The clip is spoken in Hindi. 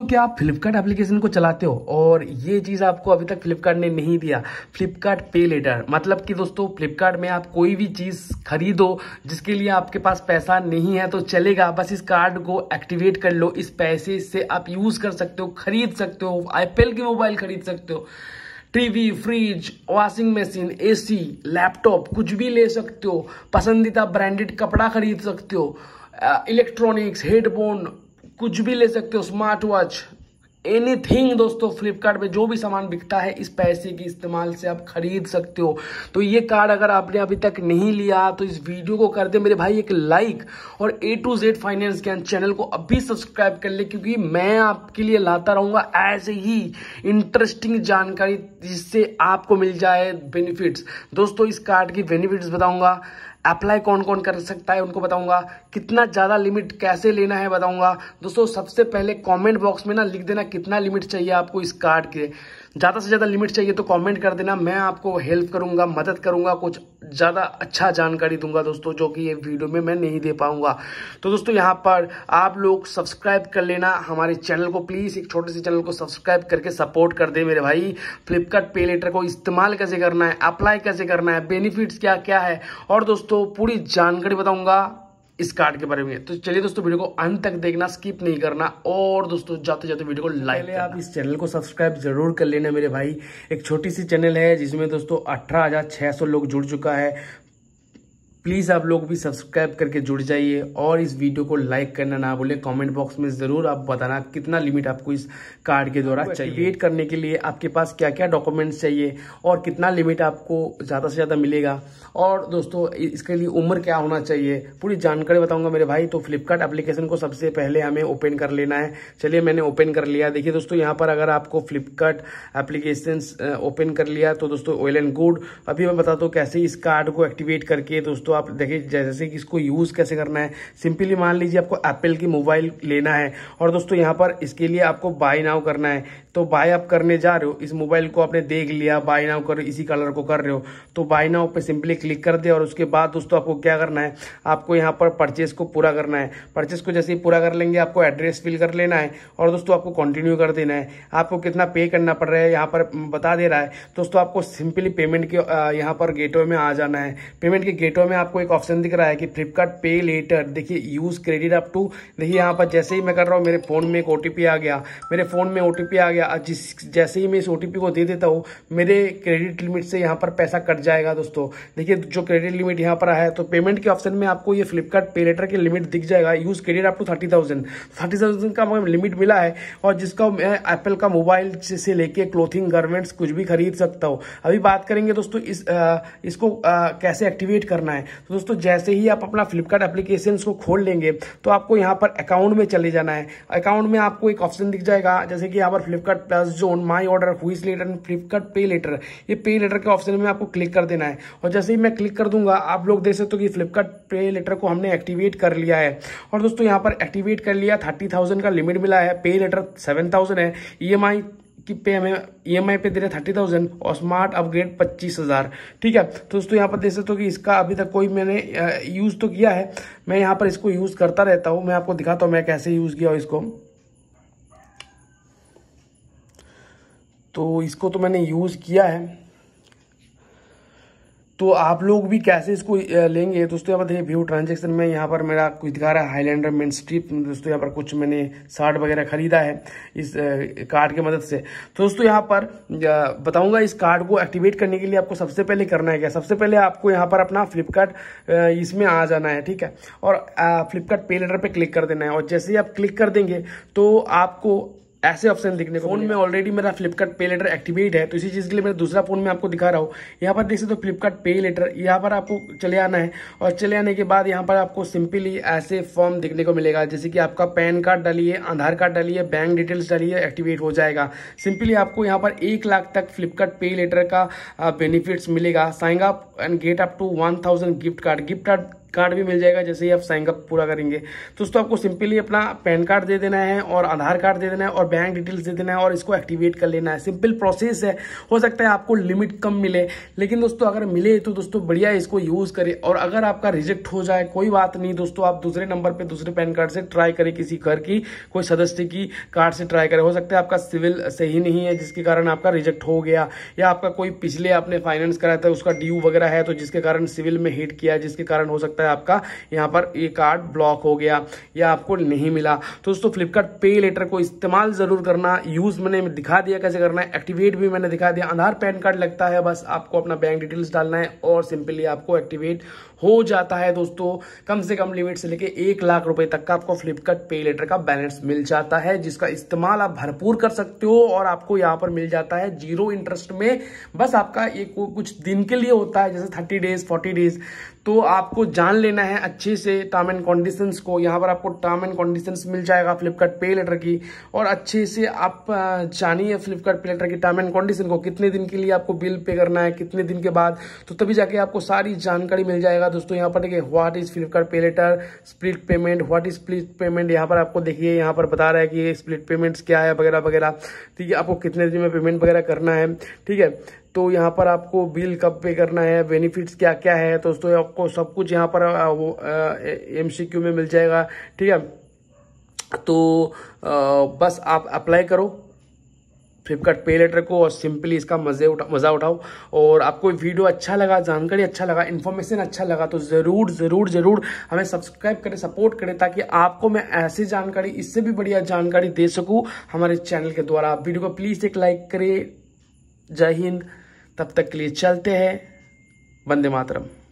तो क्या आप फ्लिपकार्ट एप्लीकेशन को चलाते हो और ये चीज़ आपको अभी तक फ्लिपकार्ट ने नहीं दिया फ्लिपकार्ट पे लेटर मतलब कि दोस्तों फ्लिपकार्ट में आप कोई भी चीज़ खरीदो जिसके लिए आपके पास पैसा नहीं है तो चलेगा बस इस कार्ड को एक्टिवेट कर लो इस पैसे से आप यूज़ कर सकते हो खरीद सकते हो आईपीएल के मोबाइल खरीद सकते हो TV fridge washing machine AC laptop कुछ भी ले सकते हो पसंदीदा ब्रांडेड कपड़ा खरीद सकते हो इलेक्ट्रॉनिक्स हेडफोन कुछ भी ले सकते हो स्मार्ट वॉच एनी थिंग दोस्तों फ्लिपकार्ट जो भी सामान बिकता है इस पैसे के इस्तेमाल से आप खरीद सकते हो तो ये कार्ड अगर आपने अभी तक नहीं लिया तो इस वीडियो को कर दे मेरे भाई एक लाइक और ए टू जेड फाइनेंस के चैनल को अभी सब्सक्राइब कर ले क्योंकि मैं आपके लिए लाता रहूंगा ऐसे ही इंटरेस्टिंग जानकारी जिससे आपको मिल जाए बेनिफिट्स दोस्तों इस कार्ड की बेनिफिट्स बताऊंगा अप्लाई कौन कौन कर सकता है उनको बताऊंगा कितना ज़्यादा लिमिट कैसे लेना है बताऊंगा दोस्तों सबसे पहले कमेंट बॉक्स में ना लिख देना कितना लिमिट चाहिए आपको इस कार्ड के ज़्यादा से ज़्यादा लिमिट चाहिए तो कमेंट कर देना मैं आपको हेल्प करूंगा मदद करूंगा कुछ ज़्यादा अच्छा जानकारी दूंगा दोस्तों जो कि ये वीडियो में मैं नहीं दे पाऊंगा तो दोस्तों यहाँ पर आप लोग सब्सक्राइब कर लेना हमारे चैनल को प्लीज़ एक छोटे से चैनल को सब्सक्राइब करके सपोर्ट कर दे मेरे भाई फ्लिपकार्ट पे लेटर को इस्तेमाल कैसे करना है अप्लाई कैसे करना है बेनिफिट्स क्या क्या है और दोस्तों पूरी जानकारी बताऊँगा इस कार्ड के बारे में तो चलिए दोस्तों वीडियो को अंत तक देखना स्किप नहीं करना और दोस्तों जाते जाते वीडियो को लाइक आप इस चैनल को सब्सक्राइब जरूर कर लेना मेरे भाई एक छोटी सी चैनल है जिसमें दोस्तों अठारह लोग जुड़ चुका है प्लीज़ आप लोग भी सब्सक्राइब करके जुड़ जाइए और इस वीडियो को लाइक करना ना बोले कमेंट बॉक्स में ज़रूर आप बताना कितना लिमिट आपको इस कार्ड के द्वारा वेट करने के लिए आपके पास क्या क्या डॉक्यूमेंट्स चाहिए और कितना लिमिट आपको ज़्यादा से ज़्यादा मिलेगा और दोस्तों इसके लिए उम्र क्या होना चाहिए पूरी जानकारी बताऊंगा मेरे भाई तो फ्लिपकार्ट एप्लीकेशन को सबसे पहले हमें ओपन कर लेना है चलिए मैंने ओपन कर लिया देखिए दोस्तों यहाँ पर अगर आपको फ्लिपकार्ट एप्लीकेशन ओपन कर लिया तो दोस्तों वेल एंड गुड अभी मैं बताता हूँ कैसे इस कार्ड को एक्टिवेट करके दोस्तों आप देखिए जैसे कि इसको यूज़ कैसे करना है सिंपली मान लीजिए आपको एप्पल की मोबाइल लेना है और दोस्तों यहाँ पर इसके लिए आपको बाय नाउ करना है तो बाय आप करने जा रहे हो इस मोबाइल को आपने देख लिया बाय नाउ कर इसी कलर को कर रहे हो तो बाय नाउ पे सिंपली क्लिक कर दे और उसके बाद दोस्तों आपको क्या करना है आपको यहाँ पर परचेस को पूरा करना है परचेस को जैसे ही पूरा कर लेंगे आपको एड्रेस फिल कर लेना है और दोस्तों आपको कंटिन्यू कर देना है आपको कितना पे करना पड़ रहा है यहाँ पर बता दे रहा है दोस्तों आपको सिंपली पेमेंट के यहाँ पर गेटवे में आ जाना है पेमेंट के गेटवे में आपको एक ऑप्शन दिख रहा है कि फ्लिपकार्ट पे लेटर देखिए यूज क्रेडिट अप टू देखिए यहाँ पर जैसे ही मैं कर रहा हूँ मेरे फोन में एक ओ आ गया मेरे फोन में ओ आ गया जिस जैसे ही मैं इस ओ को दे देता हूँ मेरे क्रेडिट लिमिट से यहाँ पर पैसा कट जाएगा दोस्तों देखिए जो क्रेडिट लिमिट यहाँ पर आया है तो पेमेंट के ऑप्शन में आपको ये फ्लिपकार्ट पे लेटर की लिमिट दिख जाएगा use credit up to thirty thousand thirty thousand का लिमिट मतलब मिला है और जिसका मैं एप्पल का मोबाइल से लेके क्लोथिंग गारमेंट्स कुछ भी खरीद सकता हूँ अभी बात करेंगे दोस्तों इस आ, इसको आ, कैसे एक्टिवेट करना है तो दोस्तों जैसे ही आप अपना फ्लिपकार्ट एप्लीकेशन को खोल लेंगे तो आपको यहाँ पर अकाउंट में चले जाना है अकाउंट में आपको एक ऑप्शन दिख जाएगा जैसे कि यहाँ पर Flipkart plus zone my order हुईस लेटर फ्लिपकार्ट पे लेटर ये पे लेटर के ऑप्शन में आपको क्लिक कर देना है और जैसे ही मैं क्लिक कर दूंगा आप लोग देख सकते हो कि फ्लिपकार्ट पे लेटर को हमने एक्टिवेट कर लिया है और दोस्तों यहाँ पर एक्टिवेट कर लिया थर्टी थाउजेंड का लिमिट मिला है पे लेटर सेवन थाउजेंड है ई e की पे हमें ई e पे दे रहे थर्टी थाउजेंड और स्मार्ट अपग्रेड पच्चीस हज़ार ठीक है तो दोस्तों यहाँ पर देख सकते हो कि इसका अभी तक कोई मैंने यूज़ तो किया है मैं यहाँ पर इसको यूज़ करता रहता हूँ मैं आपको दिखाता हूँ मैं कैसे यूज़ किया इसको तो इसको तो मैंने यूज़ किया है तो आप लोग भी कैसे इसको लेंगे दोस्तों यहाँ पर देखिए व्यू ट्रांजेक्शन में यहाँ पर मेरा कुछ दिखा रहा है हाईलैंडर मेन स्ट्रिप दोस्तों यहाँ पर कुछ मैंने शर्ट वगैरह खरीदा है इस कार्ड की मदद से तो दोस्तों यहाँ पर बताऊंगा इस कार्ड को एक्टिवेट करने के लिए आपको सबसे पहले करना है क्या सबसे पहले आपको यहाँ पर अपना फ्लिपकार्ट इसमें आ जाना है ठीक है और फ्लिपकार्ट पे लेटर पर क्लिक कर देना है और जैसे ही आप क्लिक कर देंगे तो आपको ऐसे ऑप्शन देखने को फोन में ऑलरेडी मेरा फ्लिपकार्ट पे लेटर एक्टिवेट है तो इसी चीज़ के लिए मैं दूसरा फोन में आपको दिखा रहा हूँ यहाँ पर देख सकते हो फ्लिपकार्ट पे लेटर यहाँ पर आपको चले आना है और चले आने के बाद यहाँ पर आपको सिंपली ऐसे फॉर्म देखने को मिलेगा जैसे कि आपका पैन कार्ड डालिए आधार कार्ड डालिए बैंक डिटेल्स डालिए एक्टिवेट हो जाएगा सिंपली आपको यहाँ पर एक लाख तक फ्लिपकार्ट पे लेटर का बेनिफिट्स मिलेगा signing up and get up to one thousand gift card gift card card भी मिल जाएगा जैसे ही आप साइनअप पूरा करेंगे तो दोस्तों आपको सिंपली अपना पैन कार्ड दे देना है और आधार कार्ड दे देना है और बैंक डिटेल्स दे देना है और इसको एक्टिवेट कर लेना है सिंपल प्रोसेस है हो सकता है आपको लिमिट कम मिले लेकिन दोस्तों अगर मिले तो दोस्तों बढ़िया इसको यूज़ करें और अगर आपका रिजेक्ट हो जाए कोई बात नहीं दोस्तों आप दूसरे नंबर पर दूसरे पैन कार्ड से ट्राई करें किसी घर की कोई सदस्य की कार्ड से ट्राई करें हो सकता है आपका सिविल सही नहीं है जिसके कारण आपका रिजेक्ट हो गया या आपका कोई पिछले आपने फाइनेंस कराया था उसका ड्यू वगैरह है तो जिसके कारण सिविल में हिट किया जिसके कारण हो सकता है सकता है आपका यहाँ पर ये कार्ड ब्लॉक हो गया या आपको नहीं मिला तो दोस्तों फ्लिपकार्ट पे लेटर को इस्तेमाल ज़रूर करना यूज़ मैंने दिखा दिया कैसे करना है एक्टिवेट भी मैंने दिखा दिया आधार पैन कार्ड लगता है बस आपको अपना बैंक डिटेल्स डालना है और सिंपली आपको एक्टिवेट हो जाता है दोस्तों कम से कम लिमिट से लेके एक लाख रुपए तक का आपको फ्लिपकार्ट पे लेटर का बैलेंस मिल जाता है जिसका इस्तेमाल आप भरपूर कर सकते हो और आपको यहाँ पर मिल जाता है जीरो इंटरेस्ट में बस आपका एक कुछ दिन के लिए होता है जैसे थर्टी डेज फोर्टी डेज तो आपको जान जान लेना है अच्छे से टर्म एंड कंडीशंस को यहाँ पर आपको टर्म एंड कंडीशंस मिल जाएगा फ्लिपकार्ट पे लेटर की और अच्छे से आप जानिए फ्लिपकार्ट पे लेटर की टर्म एंड कंडीशन को कितने दिन के लिए आपको बिल पे करना है कितने दिन के बाद तो तभी जाके आपको सारी जानकारी मिल जाएगा दोस्तों यहाँ पर देखिए what is Flipkart pay later split payment what is split payment यहाँ पर आपको देखिए यहाँ पर बता रहा है कि स्प्लिट पेमेंट्स क्या है वगैरह वगैरह ठीक तो है आपको कितने दिन में पेमेंट वगैरह करना है ठीक है तो यहाँ पर आपको बिल कब पे करना है बेनिफिट्स क्या क्या है दोस्तों आपको सब कुछ यहाँ पर हमारा वो एम में मिल जाएगा ठीक है तो आ, बस आप अप्लाई करो फ्लिपकार्ट पे लेटर को और सिंपली इसका मज़े उठा मज़ा उठाओ और आपको वीडियो अच्छा लगा जानकारी अच्छा लगा इन्फॉर्मेशन अच्छा लगा तो ज़रूर ज़रूर ज़रूर हमें सब्सक्राइब करें सपोर्ट करें ताकि आपको मैं ऐसी जानकारी इससे भी बढ़िया जानकारी दे सकूं हमारे चैनल के द्वारा आप वीडियो को प्लीज़ एक लाइक करें जय हिंद तब तक के लिए चलते हैं वंदे मातरम